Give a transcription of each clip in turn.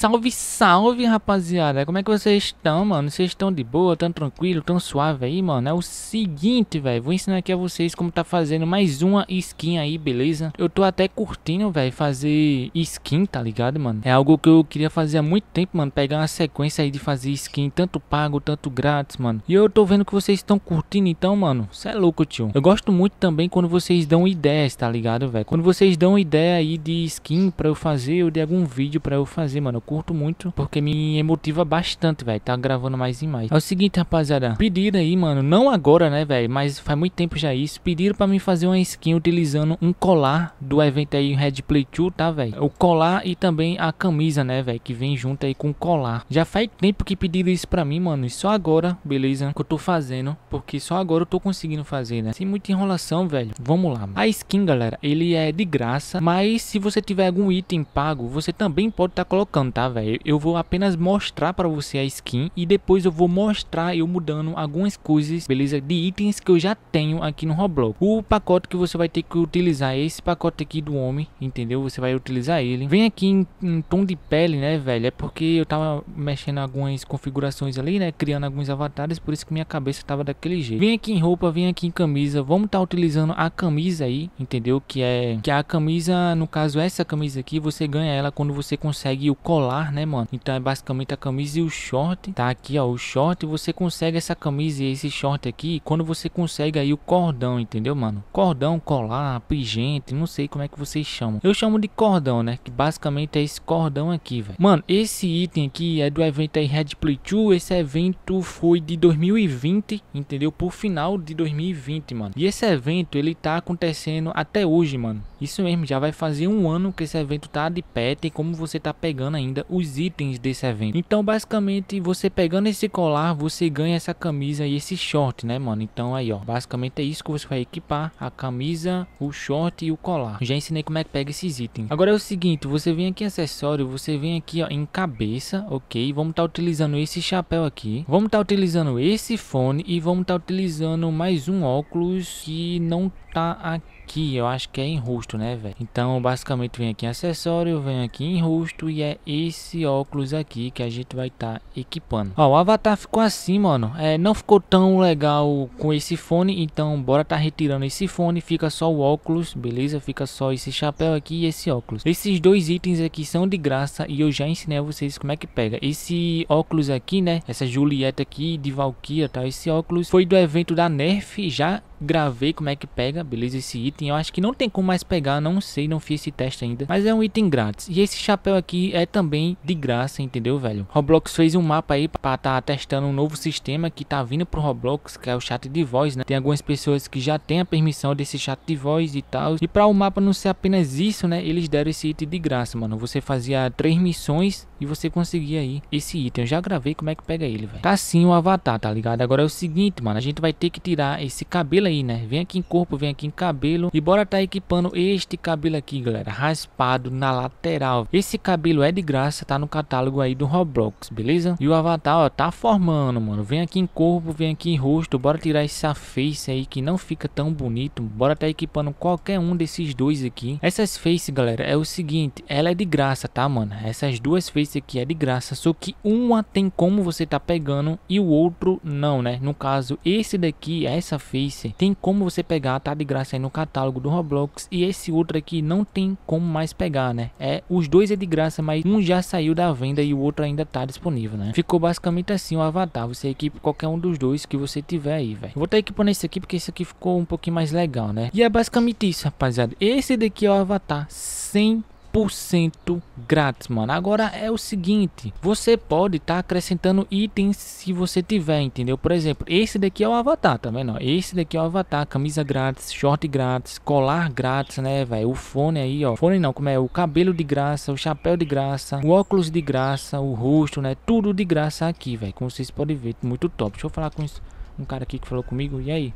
Salve, salve, rapaziada. Como é que vocês estão, mano? Vocês estão de boa? Tão tranquilo? Tão suave aí, mano? É o seguinte, velho. Vou ensinar aqui a vocês como tá fazendo mais uma skin aí, beleza? Eu tô até curtindo, velho, fazer skin, tá ligado, mano? É algo que eu queria fazer há muito tempo, mano. Pegar uma sequência aí de fazer skin, tanto pago, tanto grátis, mano. E eu tô vendo que vocês estão curtindo, então, mano. Cê é louco, tio. Eu gosto muito também quando vocês dão ideias, tá ligado, velho? Quando vocês dão ideia aí de skin pra eu fazer ou de algum vídeo pra eu fazer, mano curto muito, porque me emotiva bastante, velho. Tá gravando mais e mais. É o seguinte, rapaziada. Pediram aí, mano. Não agora, né, velho? Mas faz muito tempo já isso. Pediram pra mim fazer uma skin utilizando um colar do evento aí Red Play 2, tá, velho? O colar e também a camisa, né, velho? Que vem junto aí com o colar. Já faz tempo que pediram isso pra mim, mano. E só agora, beleza? Que eu tô fazendo. Porque só agora eu tô conseguindo fazer, né? Sem muita enrolação, velho. Vamos lá. Mano. A skin, galera, ele é de graça. Mas se você tiver algum item pago, você também pode estar tá colocando, tá? tá, velho? Eu vou apenas mostrar para você a skin e depois eu vou mostrar eu mudando algumas coisas, beleza? De itens que eu já tenho aqui no Roblox. O pacote que você vai ter que utilizar é esse pacote aqui do homem, entendeu? Você vai utilizar ele. Vem aqui em, em tom de pele, né, velho? É porque eu tava mexendo algumas configurações ali, né? Criando alguns avatares, por isso que minha cabeça tava daquele jeito. Vem aqui em roupa, vem aqui em camisa. Vamos estar tá utilizando a camisa aí, entendeu? Que é que a camisa, no caso essa camisa aqui, você ganha ela quando você consegue o colar né, mano? Então é basicamente a camisa e o short. Tá aqui, ó, o short. Você consegue essa camisa e esse short aqui quando você consegue aí o cordão, entendeu, mano? Cordão, colar, pigente, não sei como é que vocês chamam. Eu chamo de cordão, né? Que basicamente é esse cordão aqui, velho. Mano, esse item aqui é do evento aí Red Play 2. Esse evento foi de 2020, entendeu? Por final de 2020, mano. E esse evento, ele tá acontecendo até hoje, mano. Isso mesmo, já vai fazer um ano que esse evento tá de pé. Tem como você tá pegando ainda os itens desse evento. Então, basicamente, você pegando esse colar, você ganha essa camisa e esse short, né, mano? Então, aí, ó. Basicamente é isso que você vai equipar. A camisa, o short e o colar. Já ensinei como é que pega esses itens. Agora é o seguinte, você vem aqui em acessório, você vem aqui, ó, em cabeça, ok? Vamos estar tá utilizando esse chapéu aqui. Vamos estar tá utilizando esse fone e vamos estar tá utilizando mais um óculos que não tá aqui aqui eu acho que é em rosto, né, velho? Então, basicamente, vem aqui em acessório, vem aqui em rosto e é esse óculos aqui que a gente vai estar tá equipando. Ó, o avatar ficou assim, mano. É, não ficou tão legal com esse fone, então bora tá retirando esse fone. Fica só o óculos, beleza? Fica só esse chapéu aqui e esse óculos. Esses dois itens aqui são de graça e eu já ensinei a vocês como é que pega. Esse óculos aqui, né? Essa Julieta aqui de Valkyria, tá? Esse óculos foi do evento da Nerf já gravei como é que pega, beleza, esse item. Eu acho que não tem como mais pegar, não sei, não fiz esse teste ainda. Mas é um item grátis. E esse chapéu aqui é também de graça, entendeu, velho? Roblox fez um mapa aí pra tá testando um novo sistema que tá vindo pro Roblox, que é o chat de voz, né? Tem algumas pessoas que já tem a permissão desse chat de voz e tal. E pra o mapa não ser apenas isso, né? Eles deram esse item de graça, mano. Você fazia três missões e você conseguia aí esse item. Eu já gravei como é que pega ele, velho. Tá sim o avatar, tá ligado? Agora é o seguinte, mano. A gente vai ter que tirar esse cabelo aí, né? Vem aqui em corpo, vem aqui em cabelo e bora tá equipando este cabelo aqui, galera, raspado na lateral. Esse cabelo é de graça, tá no catálogo aí do Roblox, beleza? E o avatar, ó, tá formando, mano. Vem aqui em corpo, vem aqui em rosto, bora tirar essa face aí que não fica tão bonito. Bora tá equipando qualquer um desses dois aqui. Essas face, galera, é o seguinte, ela é de graça, tá, mano? Essas duas faces aqui é de graça, só que uma tem como você tá pegando e o outro não, né? No caso, esse daqui, essa face, tem como você pegar, tá de graça aí no catálogo do Roblox. E esse outro aqui não tem como mais pegar, né? É, os dois é de graça, mas um já saiu da venda e o outro ainda tá disponível, né? Ficou basicamente assim o avatar. Você equipa qualquer um dos dois que você tiver aí, velho. Vou estar tá equipar equipando esse aqui porque esse aqui ficou um pouquinho mais legal, né? E é basicamente isso, rapaziada. Esse daqui é o avatar sem 100% grátis, mano. Agora é o seguinte, você pode estar tá acrescentando itens se você tiver, entendeu? Por exemplo, esse daqui é o avatar, tá vendo? Esse daqui é o avatar, camisa grátis, short grátis, colar grátis, né, velho? O fone aí, ó. Fone não, como é? O cabelo de graça, o chapéu de graça, o óculos de graça, o rosto, né? Tudo de graça aqui, velho. Como vocês podem ver, muito top. Deixa eu falar com isso. Um cara aqui que falou comigo, e aí?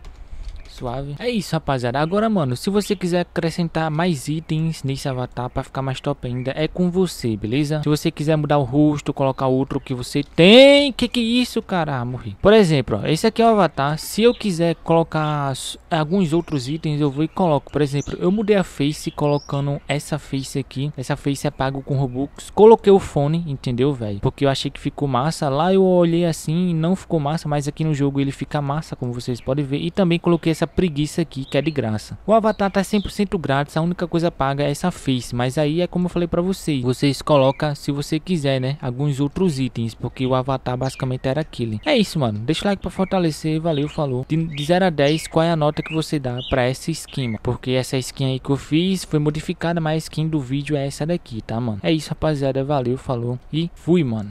Suave. É isso, rapaziada. Agora, mano, se você quiser acrescentar mais itens nesse avatar pra ficar mais top ainda, é com você, beleza? Se você quiser mudar o rosto, colocar outro que você tem... Que que é isso, cara? Ah, morri. Por exemplo, ó, esse aqui é o avatar. Se eu quiser colocar alguns outros itens, eu vou e coloco. Por exemplo, eu mudei a face colocando essa face aqui. Essa face é pago com Robux. Coloquei o fone, entendeu, velho? Porque eu achei que ficou massa. Lá eu olhei assim e não ficou massa, mas aqui no jogo ele fica massa, como vocês podem ver. E também coloquei essa essa preguiça aqui que é de graça. O avatar tá 100% grátis, a única coisa paga é essa face, mas aí é como eu falei pra vocês, vocês colocam se você quiser, né, alguns outros itens, porque o avatar basicamente era aquele. É isso, mano, deixa o like pra fortalecer, valeu, falou. De, de 0 a 10, qual é a nota que você dá pra essa skin, porque essa skin aí que eu fiz foi modificada, mas a skin do vídeo é essa daqui, tá, mano? É isso, rapaziada, valeu, falou e fui, mano.